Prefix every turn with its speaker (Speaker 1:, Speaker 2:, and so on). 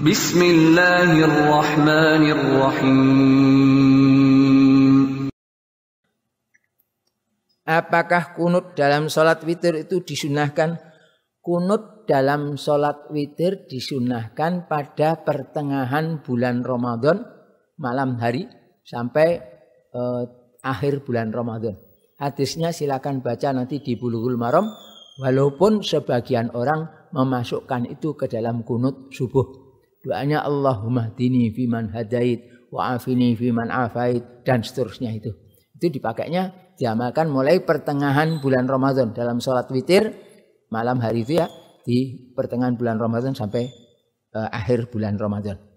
Speaker 1: Bismillahirrahmanirrahim.
Speaker 2: Apakah kunut dalam sholat witir itu disunahkan? Kunut dalam sholat witir disunahkan pada pertengahan bulan Ramadan malam hari sampai eh, akhir bulan Ramadan. Hadisnya silakan baca nanti di Bulughul Maram walaupun sebagian orang memasukkan itu ke dalam kunut subuh. Doanya Allahumma dini fiman hadait wa afini fiman afait dan seterusnya itu. Itu dipakainya diamalkan mulai pertengahan bulan Ramadan dalam sholat witir malam hari itu ya di pertengahan bulan Ramadan sampai uh, akhir
Speaker 3: bulan Ramadan.